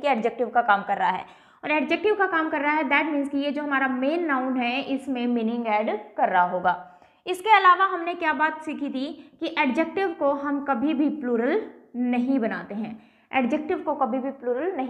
ठीक है एडजेक्टिव का काम कर रहा है और एडजेक्टिव का काम कर रहा है दैट मीन्स कि ये जो हमारा मेन नाउन है इसमें मीनिंग ऐड कर रहा होगा इसके अलावा हमने क्या बात सीखी थी कि एडजेक्टिव को हम कभी भी प्लूरल नहीं बनाते हैं एडजेक्टिव को कभी भी प्लूरल नहीं